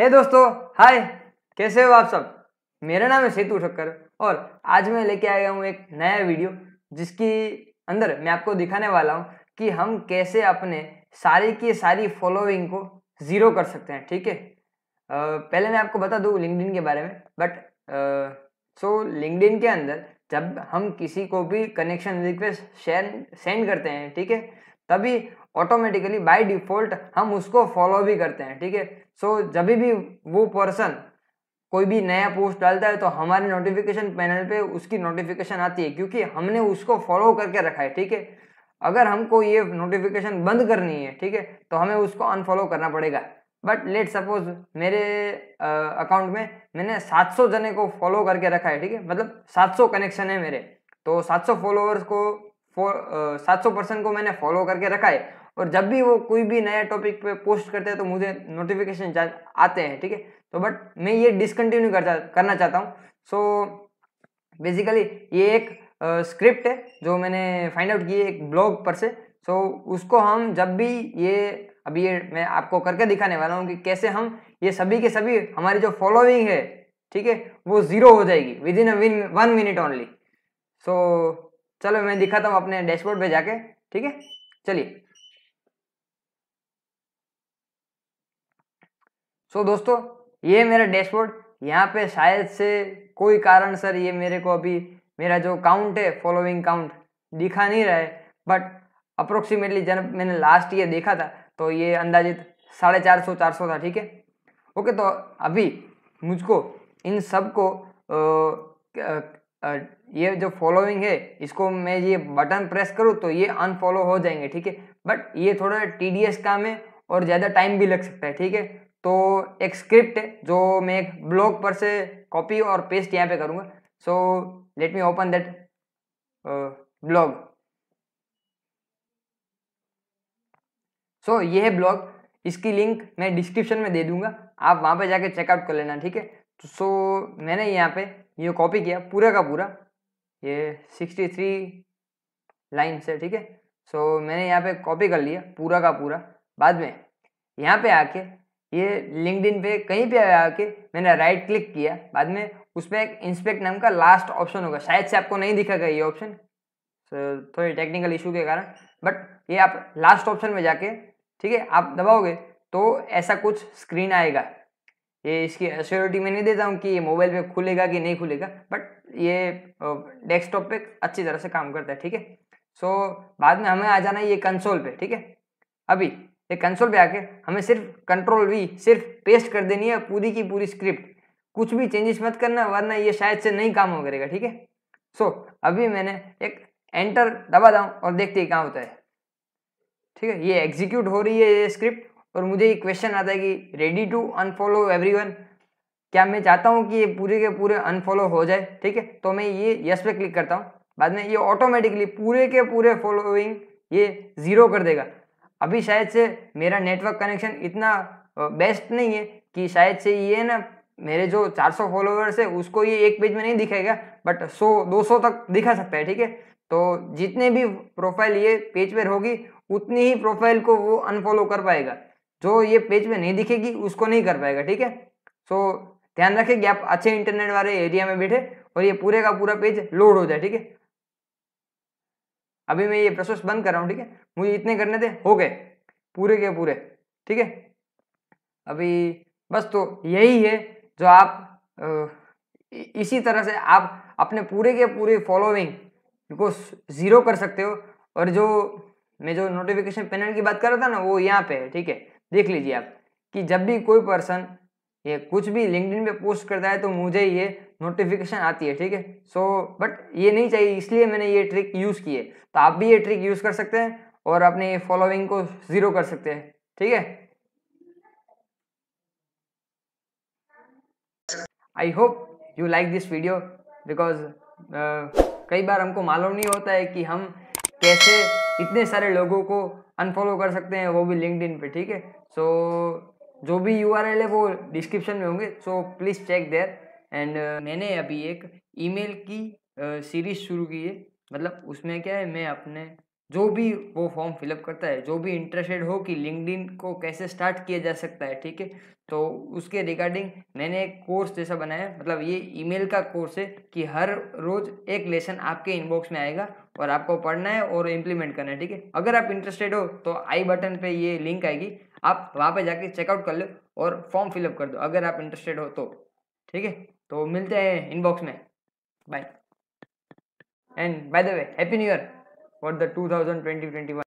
हे hey दोस्तों हाय कैसे हो आप सब मेरा नाम है सेतु ठक्कर और आज मैं लेके आया हूँ एक नया वीडियो जिसकी अंदर मैं आपको दिखाने वाला हूँ कि हम कैसे अपने सारी की सारी फॉलोइंग को ज़ीरो कर सकते हैं ठीक है पहले मैं आपको बता दूँ लिंकडिन के बारे में बट सो लिंकडिन के अंदर जब हम किसी को भी कनेक्शन रिक्वेस्ट शेयर सेंड करते हैं ठीक है तभी ऑटोमेटिकली बाय डिफॉल्ट हम उसको फॉलो भी करते हैं ठीक है सो जब भी वो पर्सन कोई भी नया पोस्ट डालता है तो हमारे नोटिफिकेशन पैनल पे उसकी नोटिफिकेशन आती है क्योंकि हमने उसको फॉलो करके रखा है ठीक है अगर हमको ये नोटिफिकेशन बंद करनी है ठीक है तो हमें उसको अनफॉलो करना पड़ेगा बट लेट सपोज मेरे अकाउंट में मैंने 700 जने को फॉलो करके रखा है ठीक है मतलब 700 कनेक्शन है मेरे तो 700 फॉलोअर्स को सात सौ परसेंट को मैंने फॉलो करके रखा है और जब भी वो कोई भी नया टॉपिक पे पोस्ट करते हैं तो मुझे नोटिफिकेशन आते हैं ठीक है तो बट मैं ये डिसकंटिन्यू कर करना चाहता हूँ सो बेसिकली ये एक स्क्रिप्ट uh, है जो मैंने फाइंड आउट की एक ब्लॉग पर से सो so, उसको हम जब भी ये अभी ये मैं आपको करके दिखाने वाला हूँ कि कैसे हम ये सभी के सभी हमारी जो फॉलोइंग है ठीक है वो ज़ीरो हो जाएगी within one minute only so चलो मैं दिखाता हूँ अपने डैशबोर्ड पे जाके ठीक है चलिए सो दोस्तों ये मेरा डैशबोर्ड यहाँ पे शायद से कोई कारण सर ये मेरे को अभी मेरा जो काउंट है फॉलोइंग काउंट दिखा नहीं रहा है बट अप्रोक्सीमेटली जब मैंने लास्ट ईयर देखा था तो ये अंदाजित साढ़े चार सौ चार सौ था ठीक है ओके तो अभी मुझको इन सब को ये जो फॉलोइंग है इसको मैं ये बटन प्रेस करूँ तो ये अनफॉलो हो जाएंगे ठीक है बट ये थोड़ा टी काम है और ज़्यादा टाइम भी लग सकता है ठीक है तो एक स्क्रिप्ट है जो मैं एक ब्लॉग पर से कॉपी और पेस्ट यहाँ पे करूँगा so let me open that blog so ये है ब्लॉग इसकी लिंक मैं डिस्क्रिप्शन में दे दूंगा आप वहाँ पे जाके चेकआउट कर लेना ठीक है सो so, मैंने यहाँ पे ये कॉपी किया पूरा का पूरा ये सिक्सटी थ्री लाइन्स है ठीक है सो मैंने यहाँ पे कॉपी कर लिया पूरा का पूरा बाद में यहाँ पे आके ये लिंकड पे कहीं पे आके मैंने राइट क्लिक किया बाद में उसमें एक इंस्पेक्ट नाम का लास्ट ऑप्शन होगा शायद से आपको नहीं दिखा गया ये ऑप्शन थोड़ी टेक्निकल इशू के कारण बट ये आप लास्ट ऑप्शन में जाके ठीक है आप दबाओगे तो ऐसा कुछ स्क्रीन आएगा ये इसकी एश्योरिटी मैं नहीं देता हूँ कि ये मोबाइल में खुलेगा कि नहीं खुलेगा बट ये डेस्कटॉप पे अच्छी तरह से काम करता है ठीक है सो बाद में हमें आ जाना है ये कंसोल पे ठीक है अभी ये कंसोल पे आके हमें सिर्फ कंट्रोल वी सिर्फ पेस्ट कर देनी है पूरी की पूरी स्क्रिप्ट कुछ भी चेंजेस मत करना वरना ये शायद से नहीं काम हो करेगा ठीक है सो अभी मैंने एक एंटर दबा दाऊँ और देखते ही कहाँ होता है ठीक है ये एग्जीक्यूट हो रही है ये स्क्रिप्ट और मुझे ये क्वेश्चन आता है कि रेडी टू अनफॉलो वन क्या मैं चाहता हूँ कि ये पूरे के पूरे अनफॉलो हो जाए ठीक है तो मैं ये यस पे क्लिक करता हूँ बाद में ये ऑटोमेटिकली पूरे के पूरे फॉलोइंग ये ज़ीरो कर देगा अभी शायद से मेरा नेटवर्क कनेक्शन इतना बेस्ट नहीं है कि शायद से ये ना मेरे जो 400 फॉलोअर्स है उसको ये एक पेज में नहीं दिखाएगा बट 100 200 तक दिखा सकता है ठीक है तो जितने भी प्रोफाइल ये पेज पर होगी उतनी ही प्रोफाइल को वो अनफॉलो कर पाएगा जो ये पेज में नहीं दिखेगी उसको नहीं कर पाएगा ठीक है सो ध्यान रखें कि आप अच्छे इंटरनेट वाले एरिया में बैठे और ये पूरे का पूरा पेज लोड हो जाए ठीक है अभी मैं ये प्रोसेस बंद कर रहा हूँ ठीक है मुझे इतने करने थे हो गए पूरे के पूरे ठीक है अभी बस तो यही है जो आप इसी तरह से आप अपने पूरे के पूरे फॉलोइंग को ज़ीरो कर सकते हो और जो मैं जो नोटिफिकेशन पैनल की बात कर रहा था ना वो यहाँ पे है ठीक है देख लीजिए आप कि जब भी कोई पर्सन ये कुछ भी लिंकडिन पे पोस्ट करता है तो मुझे ये नोटिफिकेशन आती है ठीक है सो बट ये नहीं चाहिए इसलिए मैंने ये ट्रिक यूज़ की है तो आप भी ये ट्रिक यूज़ कर सकते हैं और अपने फॉलोइंग को ज़ीरो कर सकते हैं ठीक है I hope you like this video because कई बार हमको मालूम नहीं होता है कि हम कैसे इतने सारे लोगों को अनफॉलो कर सकते हैं वो भी लिंकड पे ठीक है सो so, जो भी यू है वो डिस्क्रिप्शन में होंगे so please check there and मैंने अभी एक ईमेल की सीरीज uh, शुरू की है मतलब उसमें क्या है मैं अपने जो भी वो फॉर्म फिलअप करता है जो भी इंटरेस्टेड हो कि लिंकड को कैसे स्टार्ट किया जा सकता है ठीक है तो उसके रिगार्डिंग मैंने एक कोर्स जैसा बनाया मतलब ये ईमेल का कोर्स है कि हर रोज़ एक लेसन आपके इनबॉक्स में आएगा और आपको पढ़ना है और इम्प्लीमेंट करना है ठीक है अगर आप इंटरेस्टेड हो तो आई बटन पे ये लिंक आएगी आप वहाँ पे जाके चेकआउट कर लो और फॉर्म फिलअप कर दो अगर आप इंटरेस्टेड हो तो ठीक है तो मिलते हैं इनबॉक्स में bye and by the way happy new year for the 2020-21